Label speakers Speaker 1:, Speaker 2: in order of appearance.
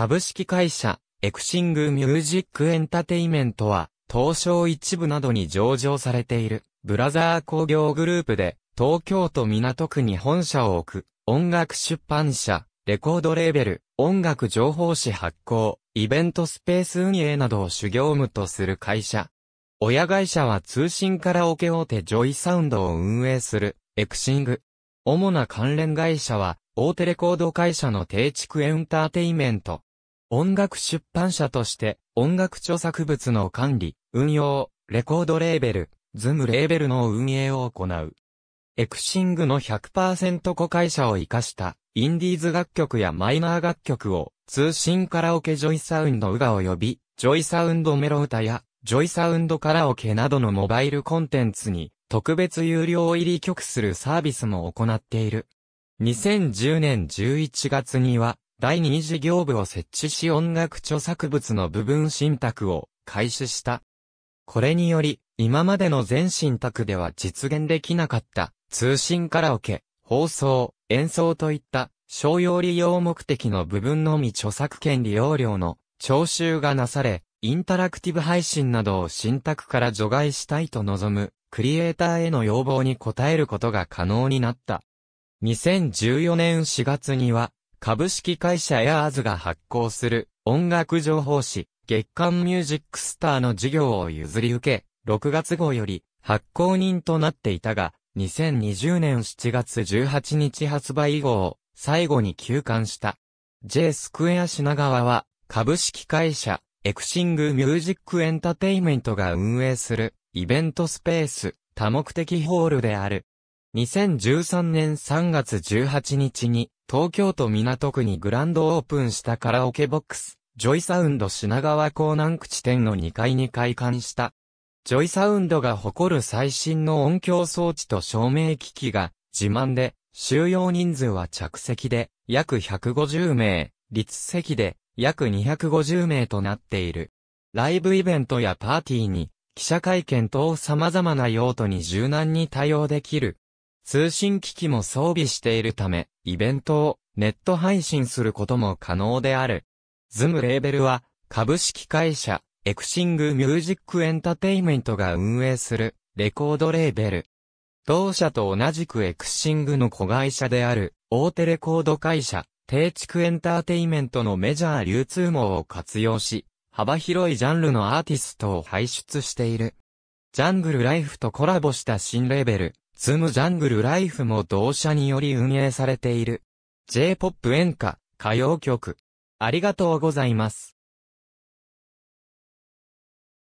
Speaker 1: 株式会社、エクシングミュージックエンタテイメントは、東証一部などに上場されている、ブラザー工業グループで、東京都港区に本社を置く、音楽出版社、レコードレーベル、音楽情報誌発行、イベントスペース運営などを主業務とする会社。親会社は通信カラオケ大手ジョイサウンドを運営する、エクシング。主な関連会社は、大手レコード会社の定畜エンターテイメント、音楽出版社として、音楽著作物の管理、運用、レコードレーベル、ズムレーベルの運営を行う。エクシングの100%子会社を活かした、インディーズ楽曲やマイナー楽曲を、通信カラオケジョイサウンドウガ及び、ジョイサウンドメロ歌や、ジョイサウンドカラオケなどのモバイルコンテンツに、特別有料入り曲するサービスも行っている。2010年11月には、第二次業部を設置し音楽著作物の部分信託を開始した。これにより、今までの全信託では実現できなかった通信カラオケ、放送、演奏といった商用利用目的の部分のみ著作権利用料の徴収がなされ、インタラクティブ配信などを信託から除外したいと望むクリエイターへの要望に応えることが可能になった。2014年4月には株式会社ヤーズが発行する音楽情報誌、月刊ミュージックスターの事業を譲り受け、6月号より発行人となっていたが、2020年7月18日発売以降、を最後に休刊した。J スクエア品川は株式会社エクシングミュージックエンタテイメントが運営するイベントスペース多目的ホールである。2013年3月18日に東京都港区にグランドオープンしたカラオケボックス、ジョイサウンド品川港南口店の2階に開館した。ジョイサウンドが誇る最新の音響装置と照明機器が自慢で、収容人数は着席で約150名、立席で約250名となっている。ライブイベントやパーティーに、記者会見等様々な用途に柔軟に対応できる通信機器も装備しているため、イベントをネット配信することも可能である。ズムレーベルは、株式会社、エクシングミュージックエンタテイメントが運営する、レコードレーベル。同社と同じくエクシングの子会社である、大手レコード会社、定畜エンターテイメントのメジャー流通網を活用し、幅広いジャンルのアーティストを輩出している。ジャングルライフとコラボした新レーベル、ズムジャングルライフも同社により運営されている。J-POP 演歌、歌謡曲。ありがとうございます。